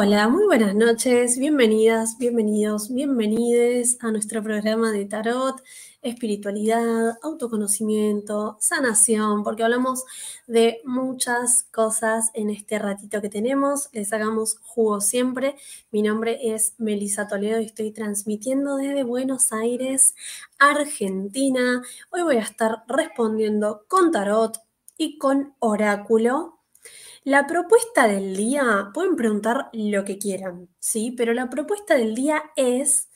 Hola, muy buenas noches, bienvenidas, bienvenidos, bienvenides a nuestro programa de tarot, espiritualidad, autoconocimiento, sanación, porque hablamos de muchas cosas en este ratito que tenemos, les hagamos jugo siempre. Mi nombre es Melisa Toledo y estoy transmitiendo desde Buenos Aires, Argentina. Hoy voy a estar respondiendo con tarot y con oráculo la propuesta del día, pueden preguntar lo que quieran, ¿sí? Pero la propuesta del día es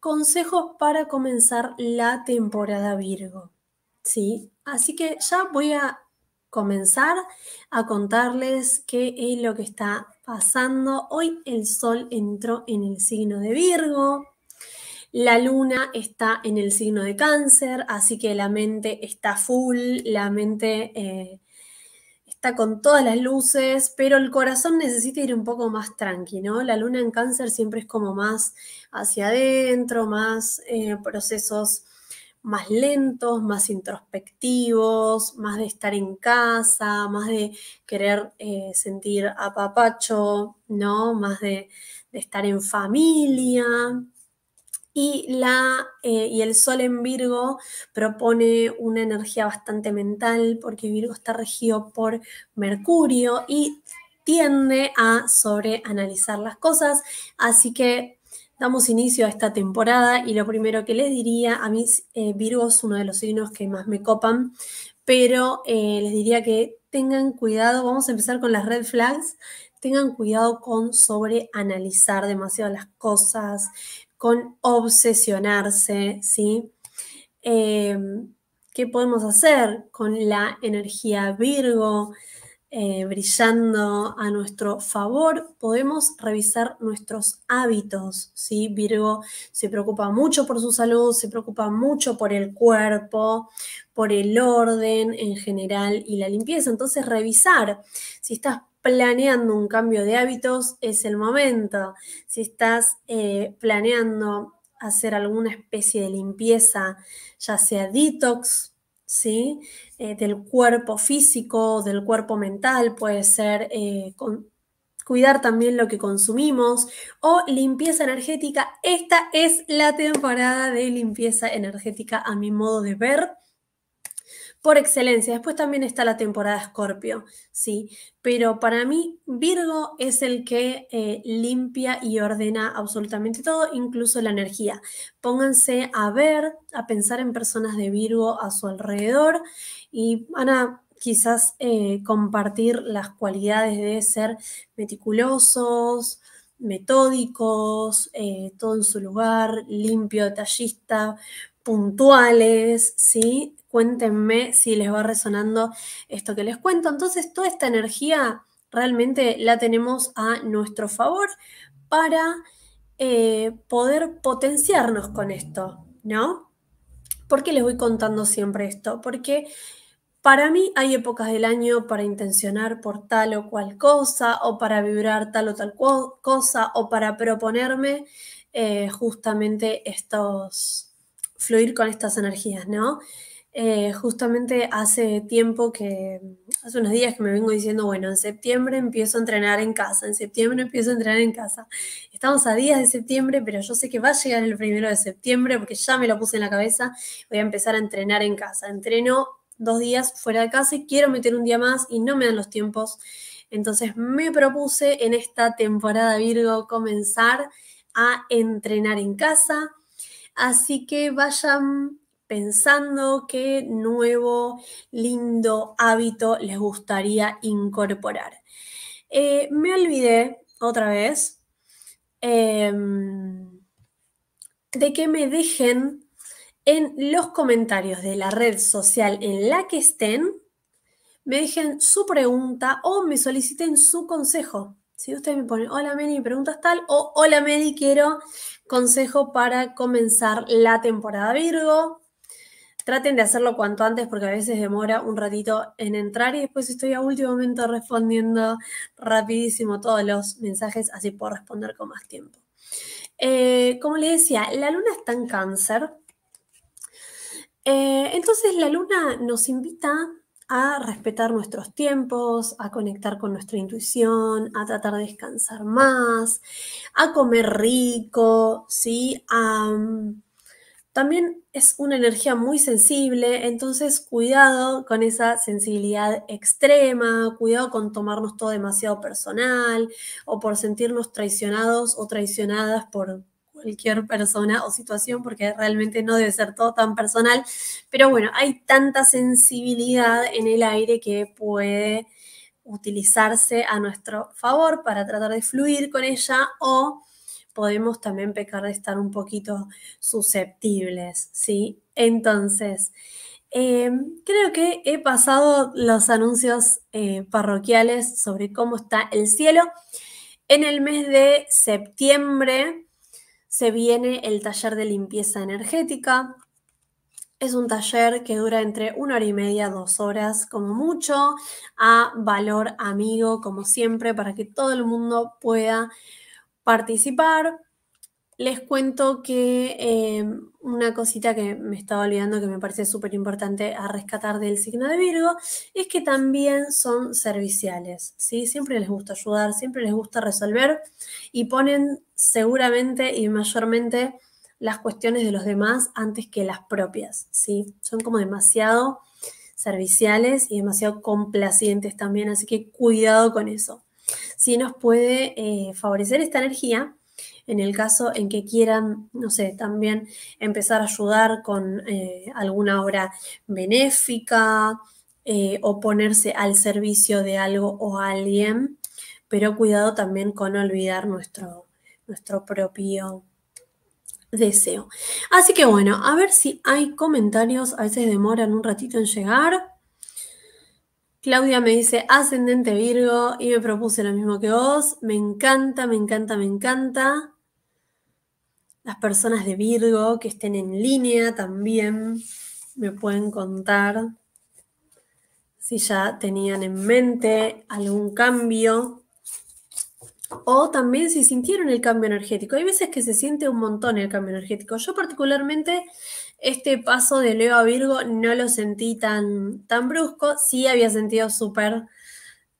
consejos para comenzar la temporada Virgo, ¿sí? Así que ya voy a comenzar a contarles qué es lo que está pasando. Hoy el Sol entró en el signo de Virgo, la luna está en el signo de cáncer, así que la mente está full, la mente eh, está con todas las luces, pero el corazón necesita ir un poco más tranqui, ¿no? La luna en cáncer siempre es como más hacia adentro, más eh, procesos más lentos, más introspectivos, más de estar en casa, más de querer eh, sentir apapacho, ¿no? Más de estar en familia, y, la, eh, y el Sol en Virgo propone una energía bastante mental porque Virgo está regido por Mercurio y tiende a sobreanalizar las cosas. Así que damos inicio a esta temporada y lo primero que les diría, a mis eh, Virgo es uno de los signos que más me copan, pero eh, les diría que tengan cuidado, vamos a empezar con las red flags, tengan cuidado con sobreanalizar demasiado las cosas, con obsesionarse, ¿sí? Eh, ¿Qué podemos hacer con la energía Virgo eh, brillando a nuestro favor? Podemos revisar nuestros hábitos, ¿sí? Virgo se preocupa mucho por su salud, se preocupa mucho por el cuerpo, por el orden en general y la limpieza. Entonces, revisar si estás planeando un cambio de hábitos, es el momento. Si estás eh, planeando hacer alguna especie de limpieza, ya sea detox, ¿sí? Eh, del cuerpo físico, del cuerpo mental, puede ser eh, cuidar también lo que consumimos o limpieza energética. Esta es la temporada de limpieza energética a mi modo de ver por excelencia. Después también está la temporada Escorpio, ¿sí? Pero para mí Virgo es el que eh, limpia y ordena absolutamente todo, incluso la energía. Pónganse a ver, a pensar en personas de Virgo a su alrededor y van a quizás eh, compartir las cualidades de ser meticulosos, metódicos, eh, todo en su lugar, limpio, detallista, puntuales, ¿sí? cuéntenme si les va resonando esto que les cuento. Entonces, toda esta energía realmente la tenemos a nuestro favor para eh, poder potenciarnos con esto, ¿no? ¿Por qué les voy contando siempre esto? Porque para mí hay épocas del año para intencionar por tal o cual cosa, o para vibrar tal o tal cosa, o para proponerme eh, justamente estos, fluir con estas energías, ¿no? Eh, justamente hace tiempo que, hace unos días que me vengo diciendo, bueno, en septiembre empiezo a entrenar en casa, en septiembre empiezo a entrenar en casa. Estamos a días de septiembre, pero yo sé que va a llegar el primero de septiembre porque ya me lo puse en la cabeza, voy a empezar a entrenar en casa. Entreno dos días fuera de casa y quiero meter un día más y no me dan los tiempos. Entonces me propuse en esta temporada Virgo comenzar a entrenar en casa. Así que vayan pensando qué nuevo, lindo hábito les gustaría incorporar. Eh, me olvidé otra vez em, de que me dejen en los comentarios de la red social en la que estén, me dejen su pregunta o me soliciten su consejo. Si ustedes me ponen, hola Meni, preguntas tal, o hola Meni, quiero consejo para comenzar la temporada Virgo, Traten de hacerlo cuanto antes porque a veces demora un ratito en entrar y después estoy a último momento respondiendo rapidísimo todos los mensajes, así puedo responder con más tiempo. Eh, como les decía, la luna está en cáncer. Eh, entonces la luna nos invita a respetar nuestros tiempos, a conectar con nuestra intuición, a tratar de descansar más, a comer rico, ¿sí? A, también es una energía muy sensible, entonces cuidado con esa sensibilidad extrema, cuidado con tomarnos todo demasiado personal o por sentirnos traicionados o traicionadas por cualquier persona o situación, porque realmente no debe ser todo tan personal. Pero bueno, hay tanta sensibilidad en el aire que puede utilizarse a nuestro favor para tratar de fluir con ella o podemos también pecar de estar un poquito susceptibles, ¿sí? Entonces, em, creo que he pasado los anuncios eh, parroquiales sobre cómo está el cielo. En el mes de septiembre se viene el taller de limpieza energética. Es un taller que dura entre una hora y media, dos horas como mucho, a valor amigo, como siempre, para que todo el mundo pueda participar. Les cuento que eh, una cosita que me estaba olvidando que me parece súper importante a rescatar del signo de Virgo es que también son serviciales, ¿sí? Siempre les gusta ayudar, siempre les gusta resolver y ponen seguramente y mayormente las cuestiones de los demás antes que las propias, ¿sí? Son como demasiado serviciales y demasiado complacientes también, así que cuidado con eso. Si nos puede eh, favorecer esta energía en el caso en que quieran, no sé, también empezar a ayudar con eh, alguna obra benéfica eh, o ponerse al servicio de algo o alguien, pero cuidado también con olvidar nuestro, nuestro propio deseo. Así que bueno, a ver si hay comentarios, a veces demoran un ratito en llegar. Claudia me dice ascendente Virgo y me propuse lo mismo que vos. Me encanta, me encanta, me encanta. Las personas de Virgo que estén en línea también me pueden contar si ya tenían en mente algún cambio o también si sintieron el cambio energético. Hay veces que se siente un montón el cambio energético. Yo particularmente este paso de Leo a Virgo no lo sentí tan, tan brusco, sí había sentido súper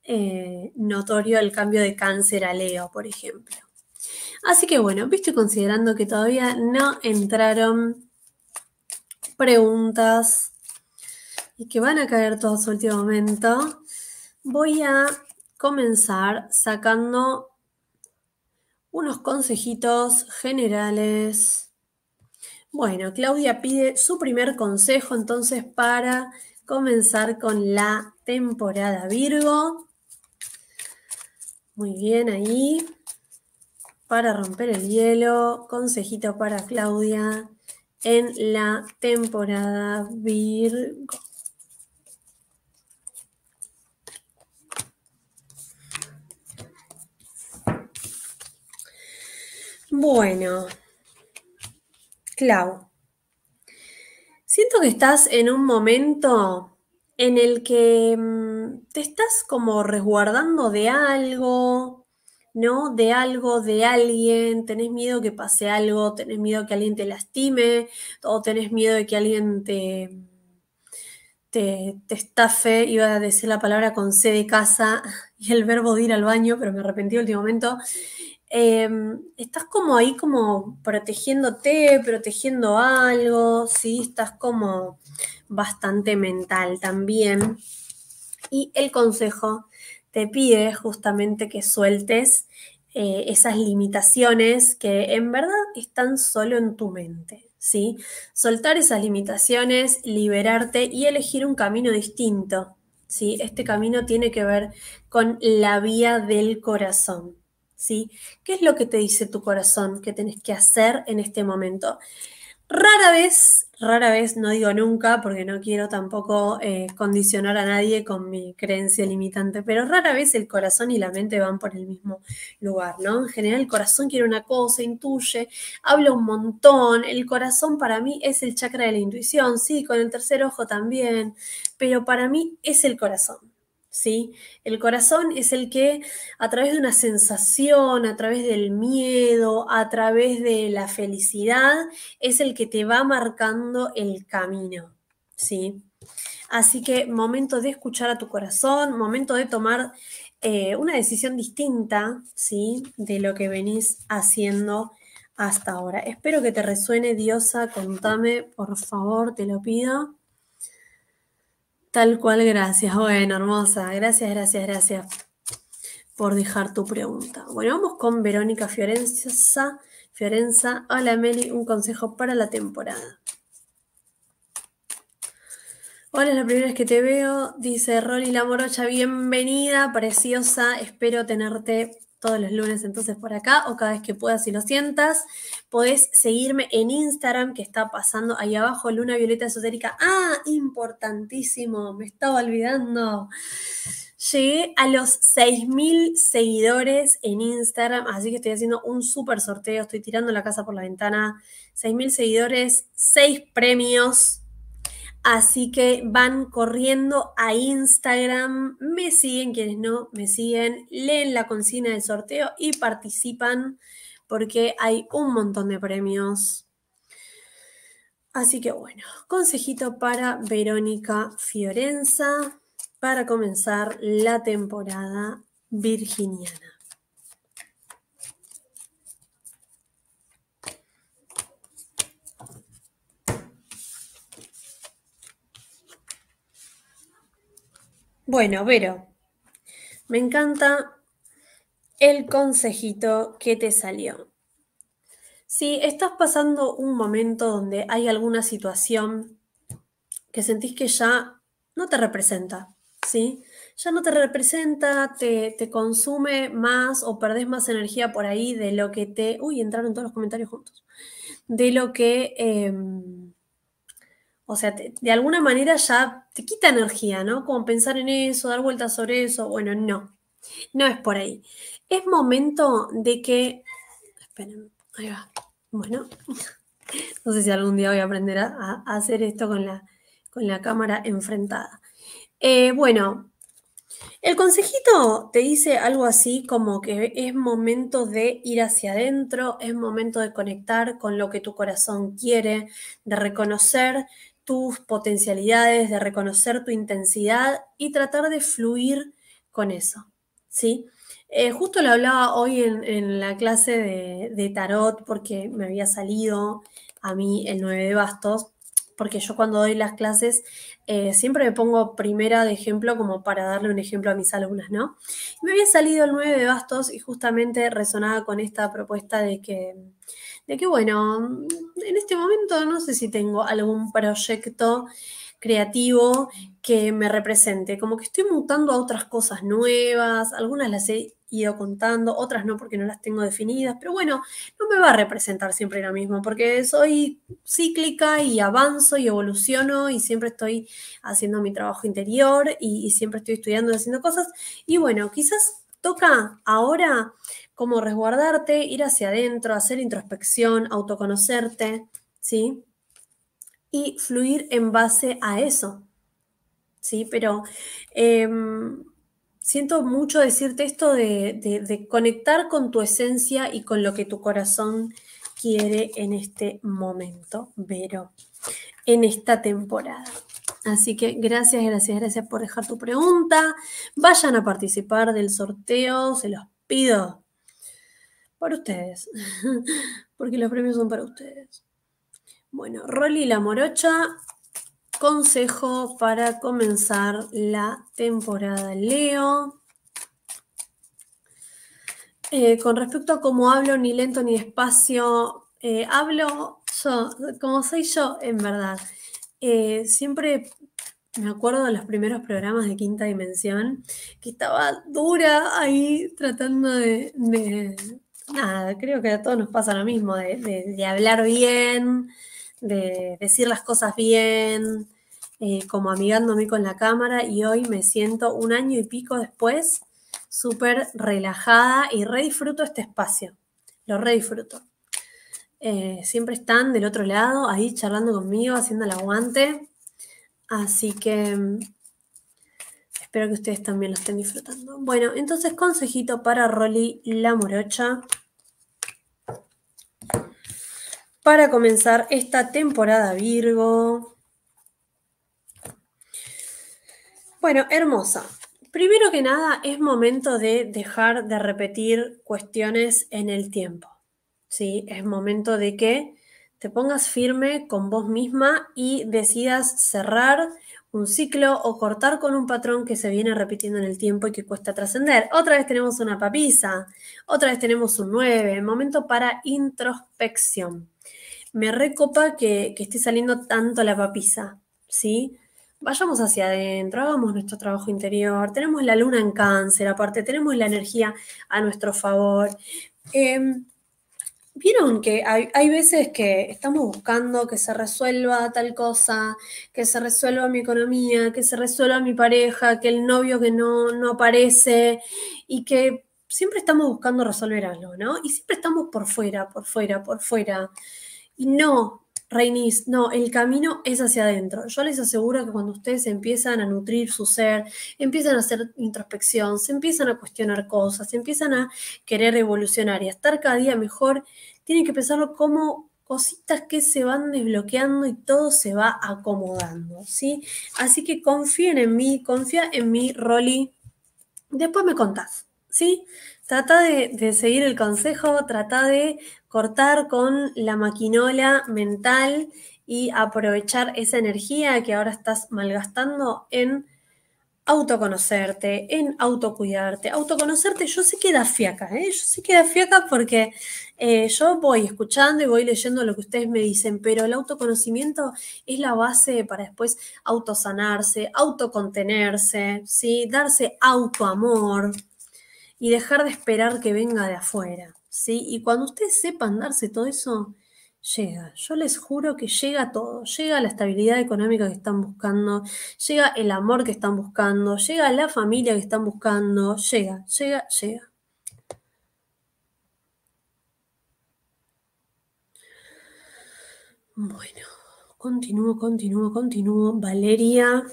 eh, notorio el cambio de cáncer a Leo, por ejemplo. Así que bueno, y considerando que todavía no entraron preguntas y que van a caer todos a su último momento, voy a comenzar sacando unos consejitos generales. Bueno, Claudia pide su primer consejo entonces para comenzar con la temporada Virgo. Muy bien ahí. Para romper el hielo, consejito para Claudia en la temporada Virgo. Bueno, Clau, siento que estás en un momento en el que mm, te estás como resguardando de algo, ¿no? De algo, de alguien, tenés miedo que pase algo, tenés miedo que alguien te lastime o tenés miedo de que alguien te, te, estafe, iba a decir la palabra con C de casa y el verbo de ir al baño, pero me arrepentí el último momento. Em, estás como ahí como protegiéndote, protegiendo algo, ¿sí? Estás como bastante mental también. Y el consejo te pide justamente que sueltes eh, esas limitaciones que en verdad están solo en tu mente, ¿sí? Soltar esas limitaciones, liberarte y elegir un camino distinto, ¿sí? Este camino tiene que ver con la vía del corazón. ¿sí? ¿Qué es lo que te dice tu corazón que tenés que hacer en este momento? Rara vez, rara vez, no digo nunca, porque no quiero tampoco eh, condicionar a nadie con mi creencia limitante, pero rara vez el corazón y la mente van por el mismo lugar, ¿no? En general el corazón quiere una cosa, intuye, habla un montón, el corazón para mí es el chakra de la intuición, sí, con el tercer ojo también, pero para mí es el corazón. ¿sí? El corazón es el que a través de una sensación, a través del miedo, a través de la felicidad, es el que te va marcando el camino, ¿sí? Así que momento de escuchar a tu corazón, momento de tomar eh, una decisión distinta, ¿sí? De lo que venís haciendo hasta ahora. Espero que te resuene, Diosa, contame, por favor, te lo pido. Tal cual, gracias. Bueno, hermosa. Gracias, gracias, gracias por dejar tu pregunta. Bueno, vamos con Verónica Fiorenza. Fiorenza, hola Meli, un consejo para la temporada. Hola, es la primera vez que te veo, dice Rolly La Morocha, bienvenida, preciosa, espero tenerte todos los lunes entonces por acá o cada vez que puedas y lo sientas. Podés seguirme en Instagram que está pasando ahí abajo, Luna Violeta Esotérica. Ah, importantísimo, me estaba olvidando. Llegué a los 6.000 seguidores en Instagram, así que estoy haciendo un súper sorteo, estoy tirando la casa por la ventana. 6.000 seguidores, 6 premios Así que van corriendo a Instagram, me siguen, quienes no me siguen, leen la consigna del sorteo y participan porque hay un montón de premios. Así que bueno, consejito para Verónica Fiorenza para comenzar la temporada virginiana. Bueno, Vero, me encanta el consejito que te salió. Si estás pasando un momento donde hay alguna situación que sentís que ya no te representa, ¿sí? Ya no te representa, te, consume más o perdés más energía por ahí de lo que te... Uy, entraron todos los comentarios juntos. De lo que... Em, o sea, de alguna manera ya te quita energía, ¿no? Como pensar en eso, dar vueltas sobre eso. Bueno, no, no es por ahí. Es momento de que... Esperen, ahí va. Bueno, no sé si algún día voy a aprender a, hacer esto con la, con la cámara enfrentada. Eh, bueno, el consejito te dice algo así como que es momento de ir hacia adentro, es momento de conectar con lo que tu corazón quiere, de reconocer tus potencialidades, de reconocer tu intensidad y tratar de fluir con eso. ¿sí? Eh, justo lo hablaba hoy en, la clase de, tarot porque me había salido a mí el 9 de bastos, porque yo cuando doy las clases eh, siempre me pongo primera de ejemplo como para darle un ejemplo a mis alumnas, ¿no? me había salido el 9 de bastos y justamente resonaba con esta propuesta de que de que, bueno, en este momento no sé si tengo algún proyecto creativo que me represente, como que estoy mutando a otras cosas nuevas, algunas las he ido contando, otras no porque no las tengo definidas, pero bueno, no me va a representar siempre lo mismo porque soy cíclica y avanzo y evoluciono y siempre estoy haciendo mi trabajo interior y, siempre estoy estudiando y haciendo cosas y bueno, quizás toca ahora Cómo resguardarte, ir hacia adentro, hacer introspección, autoconocerte, ¿sí? Y fluir en base a eso, ¿sí? Pero em, siento mucho decirte esto de, conectar con tu esencia y con lo que tu corazón quiere en este momento, pero en esta temporada. Así que gracias, gracias, gracias por dejar tu pregunta. Vayan a participar del sorteo, se los pido. Para ustedes. Porque los premios son para ustedes. Bueno, Rolly la Morocha, consejo para comenzar la temporada Leo. Eh, con respecto a cómo hablo, ni lento ni despacio, eh, hablo yo, como soy yo, en verdad. Eh, siempre me acuerdo de los primeros programas de Quinta Dimensión, que estaba dura ahí tratando de, nada, creo que a todos nos pasa lo mismo, de, hablar bien, de decir las cosas bien, eh, como amigándome con la cámara y hoy me siento un año y pico después súper relajada y re disfruto este espacio, lo re disfruto. Eh, siempre están del otro lado, ahí charlando conmigo, haciendo el aguante. Así que mm, Espero que ustedes también lo estén disfrutando. Bueno, entonces consejito para Rolly la morocha. Para comenzar esta temporada Virgo. Bueno, hermosa. Primero que nada, es momento de dejar de repetir cuestiones en el tiempo. ¿sí? Es momento de que te pongas firme con vos misma y decidas cerrar un ciclo o cortar con un patrón que se viene repitiendo en el tiempo y que cuesta trascender. Otra vez tenemos una papisa, otra vez tenemos un 9, momento para introspección. Me recopa que, esté saliendo tanto la papisa, ¿sí? Vayamos hacia adentro, hagamos nuestro trabajo interior, tenemos la luna en cáncer, aparte tenemos la energía a nuestro favor. Eh, Vieron que hay, veces que estamos buscando que se resuelva tal cosa, que se resuelva mi economía, que se resuelva mi pareja, que el novio que no, no aparece y que siempre estamos buscando resolver algo, ¿no? Y siempre estamos por fuera, por fuera, por fuera. Y no, Reinis, no, el camino es hacia adentro. Yo les aseguro que cuando ustedes empiezan a nutrir su ser, empiezan a hacer introspección, se empiezan a cuestionar cosas, se empiezan a querer evolucionar y a estar cada día mejor, tienen que pensarlo como cositas que se van desbloqueando y todo se va acomodando, ¿sí? Así que confíen en mí, confía en mí, Rolly. Después me contás, ¿sí? Trata de, seguir el consejo, trata de cortar con la maquinola mental y aprovechar esa energía que ahora estás malgastando en autoconocerte, en autocuidarte. Autoconocerte, yo sé que da fiaca, ¿eh? yo sé que da fiaca porque eh, yo voy escuchando y voy leyendo lo que ustedes me dicen, pero el autoconocimiento es la base para después autosanarse, autocontenerse, ¿sí? darse autoamor, y dejar de esperar que venga de afuera, ¿sí? Y cuando ustedes sepan darse todo eso, llega. Yo les juro que llega todo. Llega la estabilidad económica que están buscando, llega el amor que están buscando, llega la familia que están buscando, llega, llega, llega. Bueno, continúo, continúo, continúo. Valeria.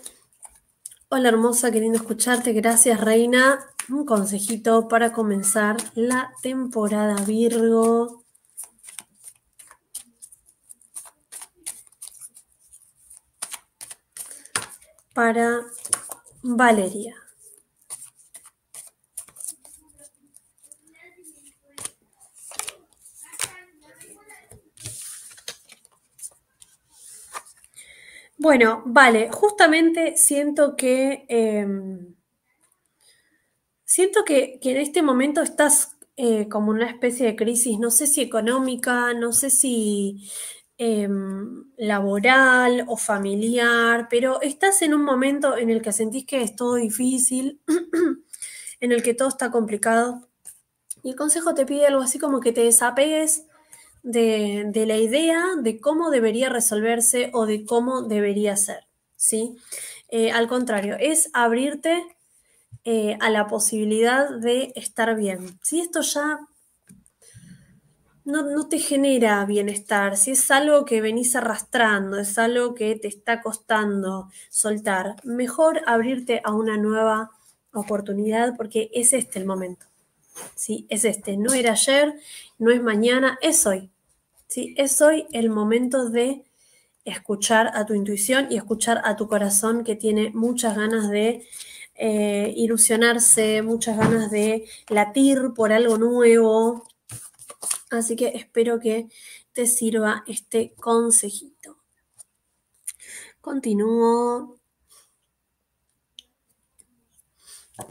Hola hermosa, queriendo escucharte. Gracias, Reina un consejito para comenzar la temporada Virgo. Para Valeria. Bueno, vale, justamente siento que em, Siento que, en este momento estás eh, como una especie de crisis, no sé si económica, no sé si em, laboral o familiar, pero estás en un momento en el que sentís que es todo difícil, en el que todo está complicado. Y el consejo te pide algo así como que te desapegues de, la idea de cómo debería resolverse o de cómo debería ser, ¿sí? Eh, al contrario, es abrirte eh, a la posibilidad de estar bien. Si esto ya no, te genera bienestar, si es algo que venís arrastrando, es algo que te está costando soltar, mejor abrirte a una nueva oportunidad porque es este el momento. ¿sí? Es este, no era ayer, no es mañana, es hoy. ¿sí? Es hoy el momento de escuchar a tu intuición y escuchar a tu corazón que tiene muchas ganas de eh, ilusionarse, muchas ganas de latir por algo nuevo. Así que espero que te sirva este consejito. Continúo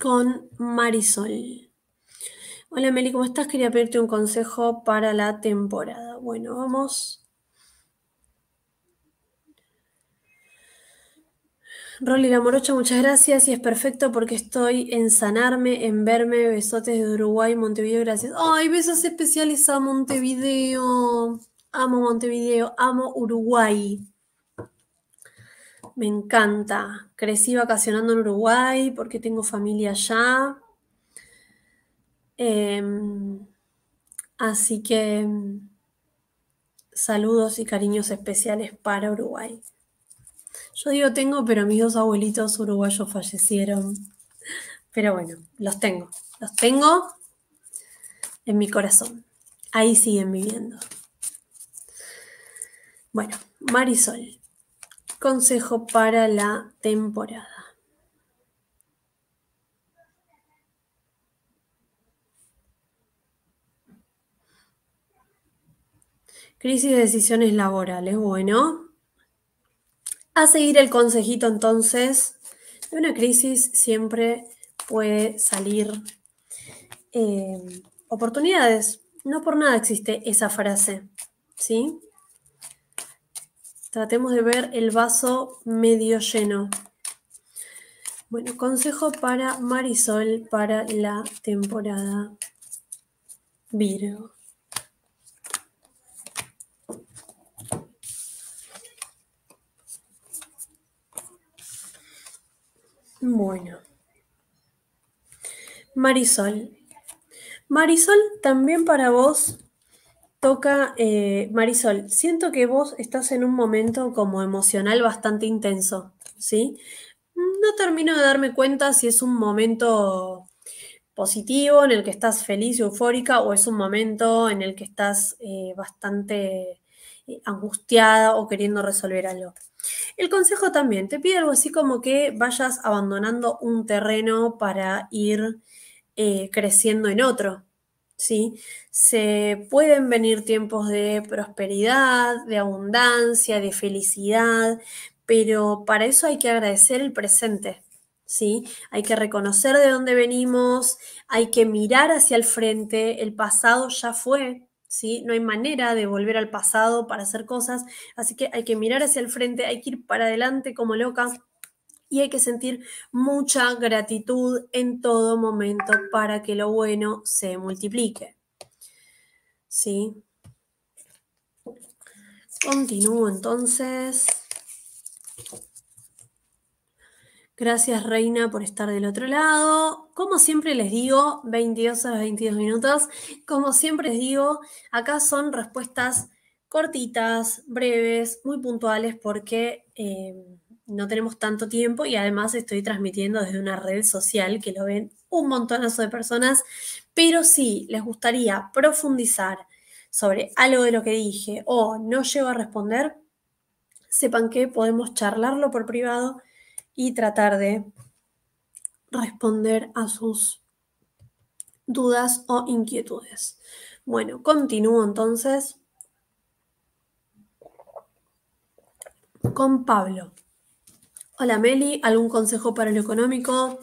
con Marisol. Hola Meli, ¿cómo estás? Quería pedirte un consejo para la temporada. Bueno, vamos Rolly La Morocha, muchas gracias y es perfecto porque estoy en sanarme, en verme. Besotes de Uruguay, Montevideo, gracias. Ay, besos especiales a Montevideo. Amo Montevideo, amo Uruguay. Me encanta. Crecí vacacionando en Uruguay porque tengo familia allá. Em, así que mm, saludos y cariños especiales para Uruguay. Yo digo tengo, pero mis dos abuelitos uruguayos fallecieron. Pero bueno, los tengo. Los tengo en mi corazón. Ahí siguen viviendo. Bueno, Marisol. Consejo para la temporada. Crisis de decisiones laborales. Bueno, a seguir el consejito entonces, de una crisis siempre puede salir eh, oportunidades. No por nada existe esa frase, ¿sí? Tratemos de ver el vaso medio lleno. Bueno, consejo para Marisol para la temporada Virgo. Bueno. Marisol. Marisol, también para vos toca, eh, Marisol, siento que vos estás en un momento como emocional bastante intenso, ¿sí? No termino de darme cuenta si es un momento positivo en el que estás feliz y eufórica o es un momento en el que estás eh, bastante eh, angustiada o queriendo resolver algo. El consejo también te pide algo así como que vayas abandonando un terreno para ir eh, creciendo en otro. ¿sí? Se pueden venir tiempos de prosperidad, de abundancia, de felicidad, pero para eso hay que agradecer el presente. ¿Sí? Hay que reconocer de dónde venimos, hay que mirar hacia el frente, el pasado ya fue, no hay manera de volver al pasado para hacer cosas, así que hay que mirar hacia el frente, hay que ir para adelante como loca y hay que sentir mucha gratitud en todo momento para que lo bueno se multiplique. ¿Sí? Continúo entonces. Gracias, Reina, por estar del otro lado. Como siempre les digo, 22 a 22 minutos. Como siempre les digo, acá son respuestas cortitas, breves, muy puntuales, porque eh, no tenemos tanto tiempo y además estoy transmitiendo desde una red social que lo ven un montonazo de personas. Pero si les gustaría profundizar sobre algo de lo que dije o no llego a responder, sepan que podemos charlarlo por privado y tratar de responder a sus dudas o inquietudes. Bueno, continúo entonces con Pablo. Hola Meli, ¿algún consejo para lo económico?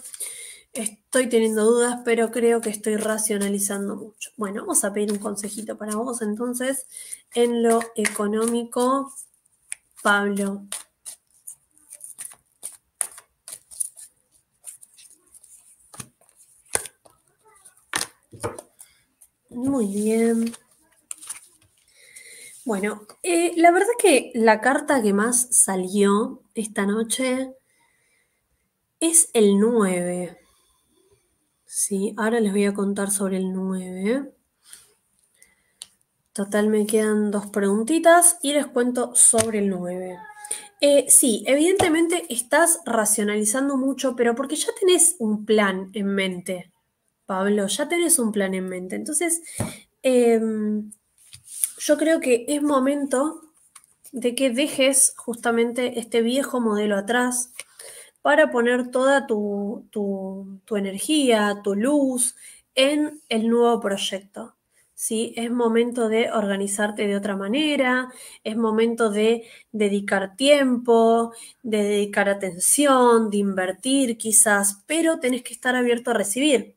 Estoy teniendo dudas, pero creo que estoy racionalizando mucho. Bueno, vamos a pedir un consejito para vos entonces en lo económico, Pablo. Muy bien. Bueno, eh, la verdad que la carta que más salió esta noche es el 9. Sí, ahora les voy a contar sobre el 9. Total, me quedan dos preguntitas y les cuento sobre el 9. Eh, sí, evidentemente estás racionalizando mucho, pero porque ya tenés un plan en mente, Pablo, ya tenés un plan en mente. Entonces, em, yo creo que es momento de que dejes justamente este viejo modelo atrás para poner toda tu, tu energía, tu luz en el nuevo proyecto. ¿sí? Es momento de organizarte de otra manera, es momento de dedicar tiempo, de dedicar atención, de invertir quizás, pero tenés que estar abierto a recibir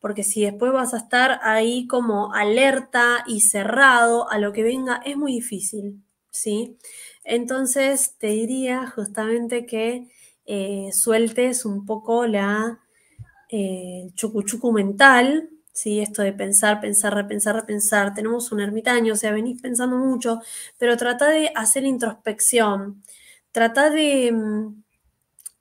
porque si después vas a estar ahí como alerta y cerrado a lo que venga, es muy difícil, ¿sí? Entonces te diría justamente que eh, sueltes un poco la eh, chucuchucu mental, ¿sí? Esto de pensar, pensar, repensar, repensar. Tenemos un ermitaño, o sea, venís pensando mucho, pero trata de hacer introspección, trata de, mm,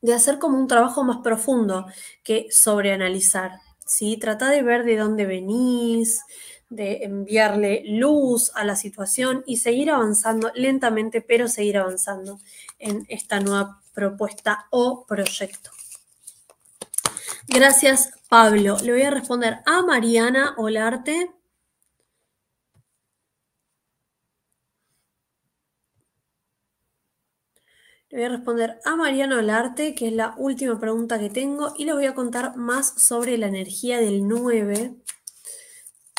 de hacer como un trabajo más profundo que sobreanalizar, ¿sí? Trata de ver de dónde venís, de enviarle luz a la situación y seguir avanzando lentamente, pero seguir avanzando en esta nueva propuesta o proyecto. Gracias, Pablo. Le voy a responder a Mariana Olarte. Le voy a responder a Mariano Alarte, que es la última pregunta que tengo, y les voy a contar más sobre la energía del 9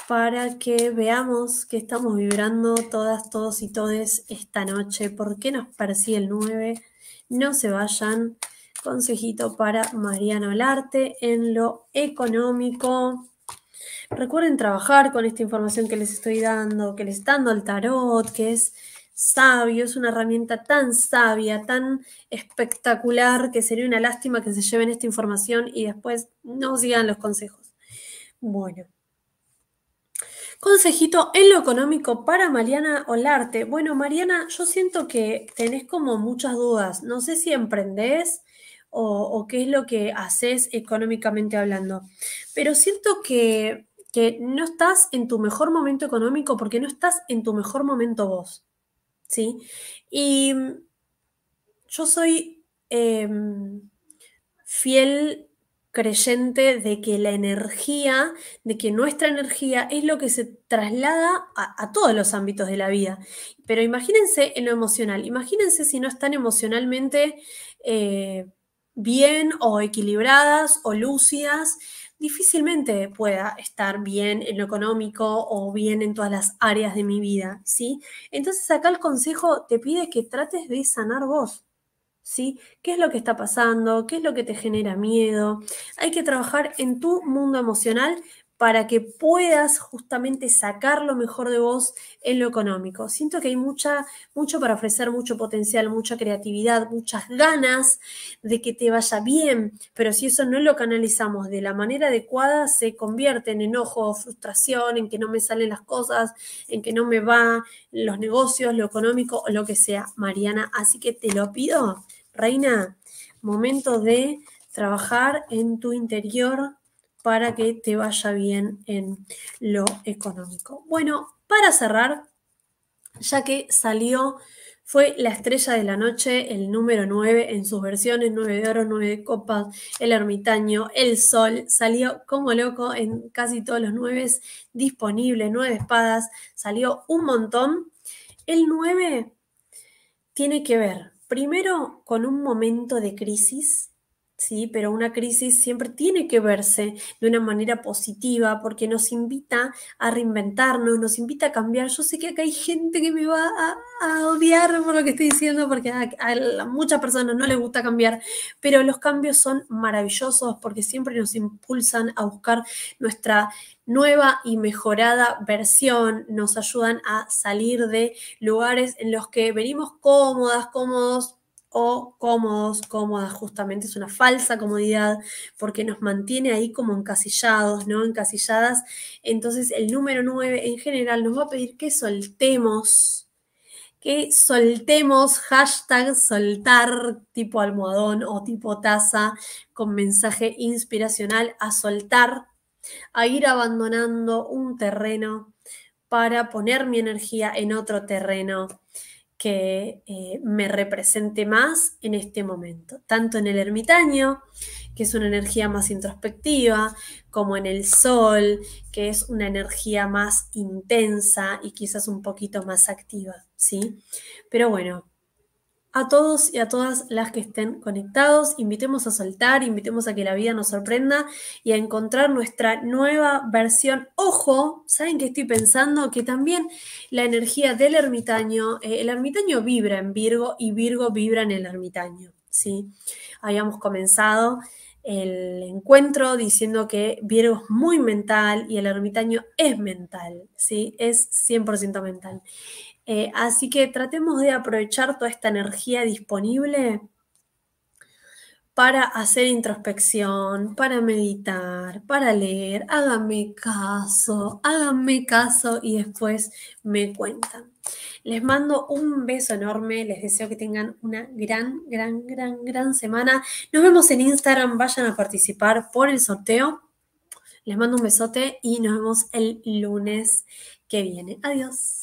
para que veamos que estamos vibrando todas, todos y todes esta noche. ¿Por qué nos parecía el 9? No se vayan. Consejito para Mariano Alarte en lo económico. Recuerden trabajar con esta información que les estoy dando, que les está dando el tarot, que es sabio, es una herramienta tan sabia, tan espectacular, que sería una lástima que se lleven esta información y después no sigan los consejos. Bueno. Consejito en lo económico para Mariana Olarte. Bueno, Mariana, yo siento que tenés como muchas dudas. No sé si emprendés o, o qué es lo que haces económicamente hablando, pero siento que no estás en tu mejor momento económico porque no estás en tu mejor momento vos. ¿sí? Y mm, yo soy em, fiel creyente de que la energía, de que nuestra energía es lo que se traslada a, todos los ámbitos de la vida. Pero imagínense en lo emocional, imagínense si no están emocionalmente eh, bien o equilibradas o lúcidas difícilmente pueda estar bien en lo económico o bien en todas las áreas de mi vida, ¿sí? Entonces acá el consejo te pide que trates de sanar vos, ¿sí? ¿Qué es lo que está pasando? ¿Qué es lo que te genera miedo? Hay que trabajar en tu mundo emocional para que puedas justamente sacar lo mejor de vos en lo económico. Siento que hay mucha, mucho para ofrecer, mucho potencial, mucha creatividad, muchas ganas de que te vaya bien, pero si eso no lo canalizamos de la manera adecuada, se convierte en enojo, frustración, en que no me salen las cosas, en que no me va los negocios, lo económico o lo que sea, Mariana. Así que te lo pido, Reina, momento de trabajar en tu interior para que te vaya bien en lo económico. Bueno, para cerrar, ya que salió, fue la estrella de la noche, el número 9 en sus versiones, 9 de oro, 9 de copas, el ermitaño, el sol, salió como loco en casi todos los 9 disponibles, 9 espadas, salió un montón. El 9 tiene que ver primero con un momento de crisis ¿sí? Pero una crisis siempre tiene que verse de una manera positiva porque nos invita a reinventarnos, nos invita a cambiar. Yo sé que acá hay gente que me va a, odiar por lo que estoy diciendo porque a, muchas personas no les gusta cambiar, pero los cambios son maravillosos porque siempre nos impulsan a buscar nuestra nueva y mejorada versión, nos ayudan a salir de lugares en los que venimos cómodas, cómodos, o cómodos, cómodas, justamente es una falsa comodidad porque nos mantiene ahí como encasillados, ¿no? Encasilladas. Entonces el número 9 en general nos va a pedir que soltemos, que soltemos hashtag soltar tipo almohadón o tipo taza con mensaje inspiracional a soltar, a ir abandonando un terreno para poner mi energía en otro terreno que eh, me represente más en este momento, tanto en el ermitaño, que es una energía más introspectiva, como en el sol, que es una energía más intensa y quizás un poquito más activa, ¿sí? Pero bueno, a todos y a todas las que estén conectados. Invitemos a soltar, invitemos a que la vida nos sorprenda y a encontrar nuestra nueva versión. Ojo, ¿saben que estoy pensando? Que también la energía del ermitaño, eh, el ermitaño vibra en Virgo y Virgo vibra en el ermitaño. ¿sí? Habíamos comenzado el encuentro diciendo que Virgo es muy mental y el ermitaño es mental, ¿sí? es 100% mental. Eh, así que tratemos de aprovechar toda esta energía disponible para hacer introspección, para meditar, para leer. Háganme caso, háganme caso y después me cuentan. Les mando un beso enorme, les deseo que tengan una gran, gran, gran, gran semana. Nos vemos en Instagram, vayan a participar por el sorteo. Les mando un besote y nos vemos el lunes que viene. Adiós.